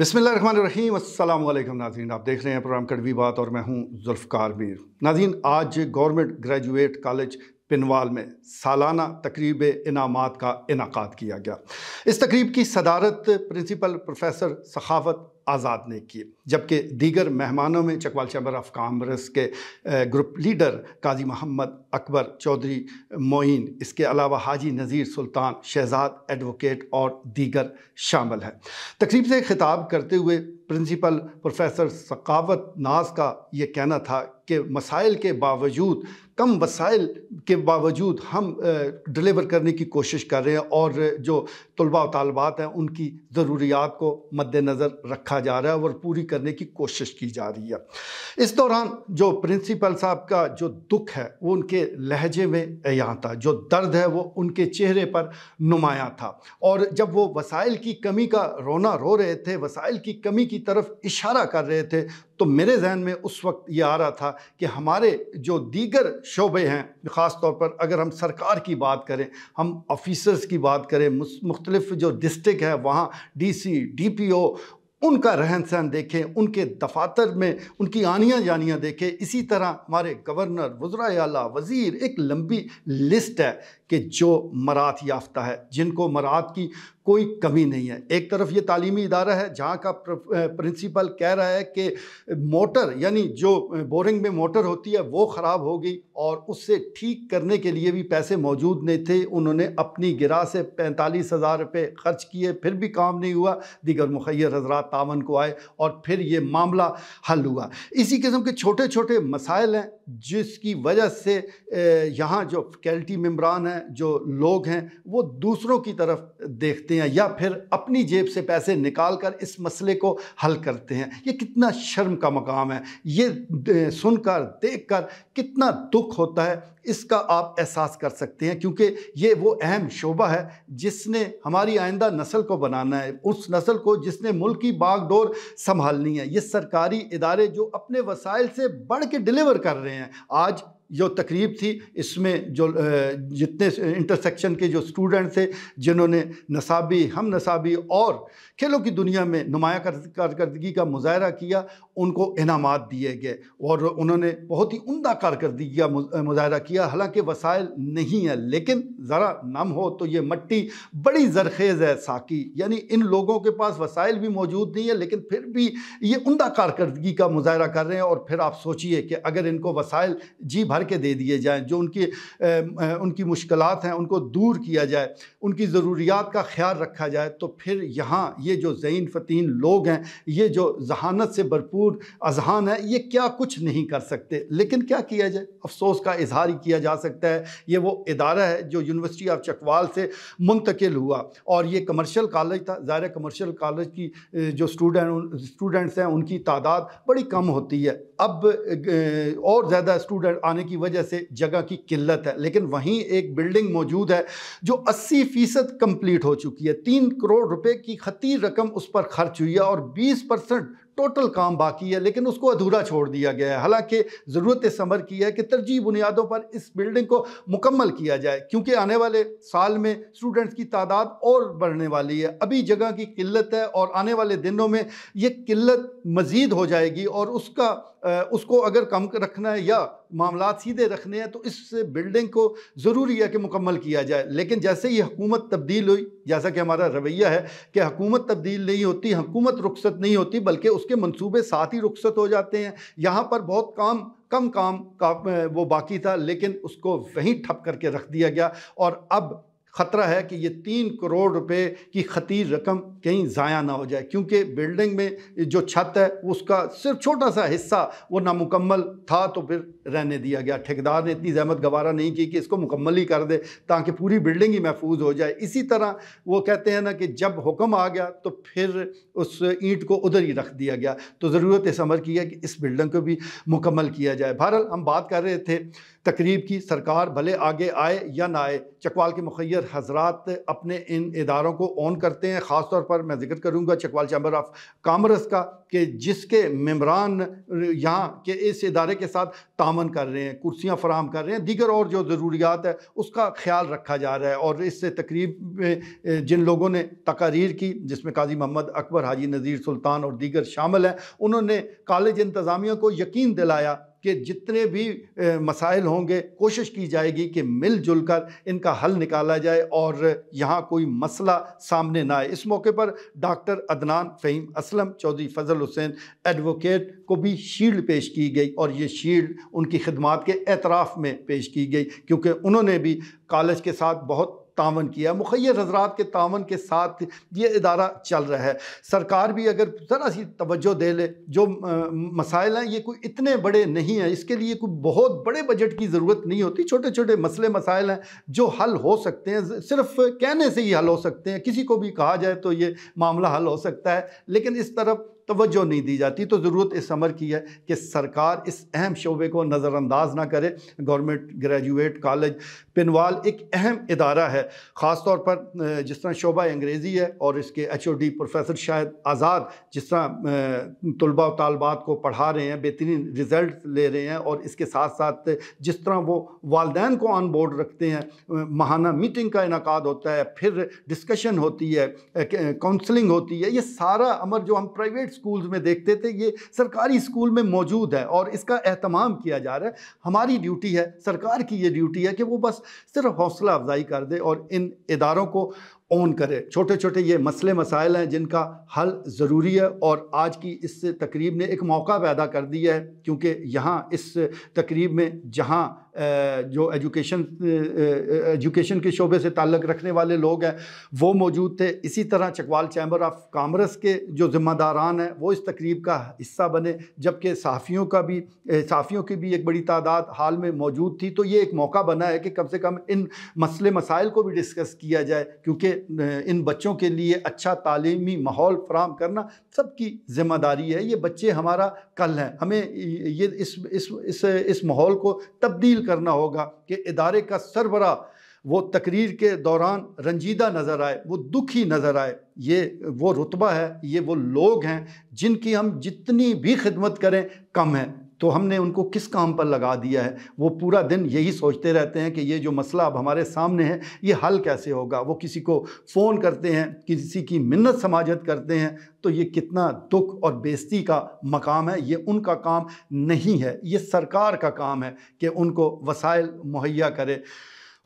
बसमिल Nazi नाजीन आप देख रहे हैं प्रोग्राम कड़वी बात और मैं हूं जुल्फ़ार मीर नाजीन आज गवर्नमेंट ग्रेजुएट कॉलेज पिनवाल में सालाना तकरीब इनामात का इनका किया गया इस तकरीब की सदारत प्रिंसिपल प्रोफेसर सखावत आज़ाद ने की जबकि दीगर मेहमानों में चकवाल चैम्बर ऑफ कामर्स के ग्रुप लीडर काजी मोहम्मद अकबर चौधरी मोइन इसके अलावा हाजी नज़ीर सुल्तान शहजाद एडवोकेट और दीगर शामिल हैं तकरीब से खिताब करते हुए प्रिंसिपल प्रोफेसर सकावत नाज का ये कहना था कि मसाइल के बावजूद कम वसाइल के बावजूद हम डिलीवर करने की कोशिश कर रहे हैं और जो तलबा तलबात हैं उनकी ज़रूरियात को मद्दनज़र रखा जा रहा है और पूरी करने की कोशिश की जा रही है इस दौरान जो प्रिंसिपल साहब का जो दुख है वो उनके लहजे में यहाँ था जो दर्द है वो उनके चेहरे पर नुमाया था और जब वो वसाइल की कमी का रोना रो रहे थे वसाइल की कमी की तरफ इशारा कर रहे थे तो मेरे जहन में उस वक्त ये आ रहा था कि हमारे जो दीगर शोबे हैं ख़ास तौर पर अगर हम सरकार की बात करें हम ऑफिसर्स की बात करें मुख्तलिफ जो डिस्ट्रिक्ट है वहाँ डीसी डीपीओ उनका रहन सहन देखें उनके दफातर में उनकी आनियाँ जानियाँ देखें इसी तरह हमारे गवर्नर वज्रा अला वज़ीर एक लंबी लिस्ट है कि जो मरात याफ्ता है जिनको मरात की कोई कमी नहीं है एक तरफ ये तालीमी इदारा है जहाँ का प्रिंसिपल कह रहा है कि मोटर यानी जो बोरिंग में मोटर होती है वो ख़राब हो गई और उससे ठीक करने के लिए भी पैसे मौजूद नहीं थे उन्होंने अपनी गिरा से पैंतालीस हज़ार रुपये खर्च किए फिर भी काम नहीं हुआ दीगर मुखिर हजरात तावन को आए और फिर ये मामला हल हुआ इसी किस्म के छोटे छोटे मसाइल हैं जिसकी वजह से यहाँ जो फैकल्टी मम्बरान हैं जो लोग हैं वो दूसरों की तरफ देखते हैं या फिर अपनी जेब से पैसे निकाल कर इस मसले को हल करते हैं ये कितना शर्म का मकाम है ये सुनकर देख कर कितना दुख दुख होता है इसका आप एहसास कर सकते हैं क्योंकि ये वो अहम शोबा है जिसने हमारी आइंदा नस्ल को बनाना है उस नस्ल को जिसने मुल्क की बागडोर संभालनी है ये सरकारी इदारे जो अपने वसाइल से बढ़ के डिलीवर कर रहे हैं आज जो तकरीब थी इसमें जो जितने इंटरसेक्शन के जो स्टूडेंट थे जिन्होंने नसाबी हम नसाबी और खेलों की दुनिया में नुमाया कारकर्दगी का मुजाहरा किया उनको इनाम दिए गए और उन्होंने बहुत ही उमदा कारकर्दगी का मुजाहरा किया हालांकि वसाइल नहीं है लेकिन ज़रा नम हो तो ये मट्टी बड़ी जरखेज़ है साकी यानी इन लोगों के पास वसाइल भी मौजूद नहीं है लेकिन फिर भी ये उमदा कारकर्दगी का मुजाहरा कर रहे हैं और फिर आप सोचिए कि अगर इनको वसाइल जी सुधार के दे दिए जाएँ जो उनकी उनकी मुश्किल हैं उनको दूर किया जाए उनकी ज़रूरियात का ख्याल रखा जाए तो फिर यहाँ ये जो ज़ैन फ़तीन लोग हैं ये जो जहानत से भरपूर अजहान है ये क्या कुछ नहीं कर सकते लेकिन क्या किया जाए अफसोस का इजहार ही किया जा सकता है ये वो इदारा है जो यूनिवर्सिटी ऑफ चकवाल से मुंतकिल हुआ और ये कमर्शियल कॉलेज था ज़ाहिर कमर्शियल कॉलेज की जो स्टूडेंट स्टूडेंट्स हैं उनकी तादाद बड़ी कम होती है अब और ज़्यादा स्टूडेंट आने की वजह से जगह की किल्लत है लेकिन वहीं एक बिल्डिंग मौजूद है जो 80 फीसद कम्प्लीट हो चुकी है तीन करोड़ रुपए की खती रकम उस पर खर्च हुई है और 20 परसेंट टोटल काम बाकी है लेकिन उसको अधूरा छोड़ दिया गया है हालांकि ज़रूरत इस समर की है कि तरजीह बुनियादों पर इस बिल्डिंग को मुकम्मल किया जाए क्योंकि आने वाले साल में स्टूडेंट्स की तादाद और बढ़ने वाली है अभी जगह की किल्लत है और आने वाले दिनों में ये किल्लत मज़ीद हो जाएगी और उसका उसको अगर कम रखना है या मामला सीधे रखने हैं तो इस बिल्डिंग को ज़रूरी है कि मुकम्मल किया जाए लेकिन जैसे ही हुकूमत तब्दील हुई जैसा कि हमारा रवैया है कि हकूमत तब्दील नहीं होती हकूमत रुखसत नहीं होती बल्कि उसके उसके मंसूबे साथ ही रुखसत हो जाते हैं यहाँ पर बहुत काम कम काम का वो बाकी था लेकिन उसको वहीं ठप करके रख दिया गया और अब ख़तरा है कि ये तीन करोड़ रुपए की खतीर रकम कहीं ज़ाया ना हो जाए क्योंकि बिल्डिंग में जो छत है उसका सिर्फ छोटा सा हिस्सा वो नामुकम्मल था तो फिर रहने दिया गया ठेकेदार ने इतनी जहमत गवारा नहीं की कि इसको मुकम्मल ही कर दे ताकि पूरी बिल्डिंग ही महफूज हो जाए इसी तरह वो कहते हैं ना कि जब हुक्म आ गया तो फिर उस ईंट को उधर ही रख दिया गया तो ज़रूरत इस अमर की है कि इस बिल्डिंग को भी मुकम्मल किया जाए बहरहाल हम बात कर रहे थे तकरीब की सरकार भले आगे आए या ना आए चकवाल के मुख्य सीनियर हजरात अपने इन इदारों को ऑन करते हैं खासतौर पर मैं जिक्र करूँगा चकवाल चैम्बर ऑफ कामर्स का कि जिसके मम्बरान यहाँ के इस इदारे के साथ तामन कर रहे हैं कुर्सियाँ फराम कर रहे हैं दीगर और जो ज़रूरियात है उसका ख्याल रखा जा रहा है और इससे तकरीब में जिन लोगों ने तकारीर की जिसमें काजी मोहम्मद अकबर हाजी नज़ीर सुल्तान और दीगर शामिल हैं उन्होंने कॉलेज इंतज़ामिया को यकीन दिलाया कि जितने भी मसाइल होंगे कोशिश की जाएगी कि मिलजुल कर इनका हल निकाला जाए और यहाँ कोई मसला सामने ना आए इस मौके पर डॉक्टर अदनान फ़हीम असलम चौधरी फजल हुसैन एडवोकेट को भी शील्ड पेश की गई और ये शील्ड उनकी खिदमात के एतराफ़ में पेश की गई क्योंकि उन्होंने भी कॉलेज के साथ बहुत तावन किया मुखैर हजरात के तावन के साथ ये इदारा चल रहा है सरकार भी अगर ज़रा सी तवज्जो दे ले जो मसाइल हैं ये कोई इतने बड़े नहीं हैं इसके लिए कोई बहुत बड़े बजट की ज़रूरत नहीं होती छोटे छोटे मसले मसाइल हैं जो हल हो सकते हैं सिर्फ कहने से ही हल हो सकते हैं किसी को भी कहा जाए तो ये मामला हल हो सकता है लेकिन इस तरफ तोज्जो नहीं दी जाती तो ज़रूरत इस अमर की है कि सरकार इस अहम शोबे को नज़रअंदाज ना करे गवर्नमेंट ग्रेजुएट कॉलेज पिनवाल एक अहम इदारा है ख़ास तौर पर जिस तरह शोबा अंग्रेज़ी है और इसके H O D professor Shahid Azad जिस तरह तलबा तलबात को पढ़ा रहे हैं बेहतरीन रिज़ल्ट ले रहे हैं और इसके साथ साथ जिस तरह वो वालदेन को ऑन बोर्ड रखते हैं माहाना मीटिंग का इनका होता है फिर डिस्कशन होती है काउंसलिंग होती है ये सारा अमर जो हम प्राइवेट स्कूल्स में देखते थे ये सरकारी स्कूल में मौजूद है और इसका अहतमाम किया जा रहा है हमारी ड्यूटी है सरकार की ये ड्यूटी है कि वो बस सिर्फ हौसला अफजाई कर दे और इन इदारों को ऑन करे छोटे छोटे ये मसले मसाइल हैं जिनका हल ज़रूरी है और आज की इस तकरीब ने एक मौका पैदा कर दिया है क्योंकि यहाँ इस तकरीब में जहाँ जो एजुकेशन एजुकेशन के शोबे से ताल्लक़ रखने वाले लोग हैं वो मौजूद थे इसी तरह चकवाल चैम्बर ऑफ कामर्स के जो ज़िम्मेदारान हैं वो इस तकरीब का हिस्सा बने जबकि सहाफ़ियों का भी साफ़ियों की भी एक बड़ी तादाद हाल में मौजूद थी तो ये एक मौका बना है कि कम से कम इन मसले मसाइल को भी डिस्कस किया जाए क्योंकि इन बच्चों के लिए अच्छा तालीमी माहौल फ्राहम करना सबकी ज़िम्मेदारी है ये बच्चे हमारा कल हैं हमें ये इस इस इस इस माहौल को तब्दील करना होगा कि इदारे का सरबरा वो तकरीर के दौरान रंजीदा नज़र आए वो दुखी नज़र आए ये वो रुतबा है ये वो लोग हैं जिनकी हम जितनी भी खिदमत करें कम है तो हमने उनको किस काम पर लगा दिया है वो पूरा दिन यही सोचते रहते हैं कि ये जो मसला अब हमारे सामने है ये हल कैसे होगा वो किसी को फ़ोन करते हैं किसी की मिन्नत समाजत करते हैं तो ये कितना दुख और बेस्ती का मकाम है ये उनका काम नहीं है ये सरकार का काम है कि उनको वसाइल मुहैया करे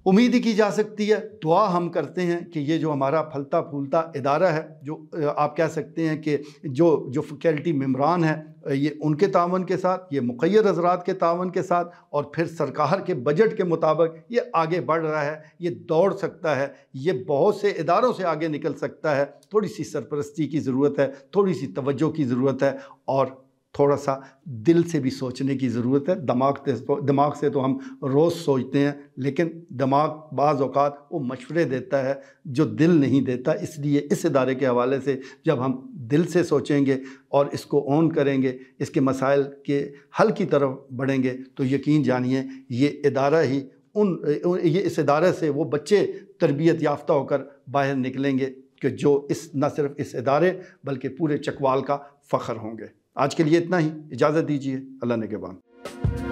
उम्मीद की जा सकती है दुआ हम करते हैं कि ये जो हमारा फलता फूलता इदारा है जो आप कह सकते हैं कि जो जो फैकल्टी मम्बरान है ये उनके तावन के साथ ये मुख़र हजरात के तावन के साथ और फिर सरकार के बजट के मुताबिक ये आगे बढ़ रहा है ये दौड़ सकता है ये बहुत से इदारों से आगे निकल सकता है थोड़ी सी सरपरस्ती की ज़रूरत है थोड़ी सी तोज्जो की ज़रूरत है और थोड़ा सा दिल से भी सोचने की ज़रूरत है दिमाग से तो दिमाग से तो हम रोज़ सोचते हैं लेकिन दिमाग बाज़ अवत वो मशवरे देता है जो दिल नहीं देता इसलिए इस इदारे के हवाले से जब हम दिल से सोचेंगे और इसको ऑन करेंगे इसके मसाइल के हल की तरफ बढ़ेंगे तो यकीन जानिए ये इदारा ही उन ये इस इदारे से वो बच्चे तरबियत याफ्ता होकर बाहर निकलेंगे कि जो इस न सिर्फ इस इदारे बल्कि पूरे चकवाल का फ़ख्र होंगे आज के लिए इतना ही इजाज़त दीजिए अल्लाह ने के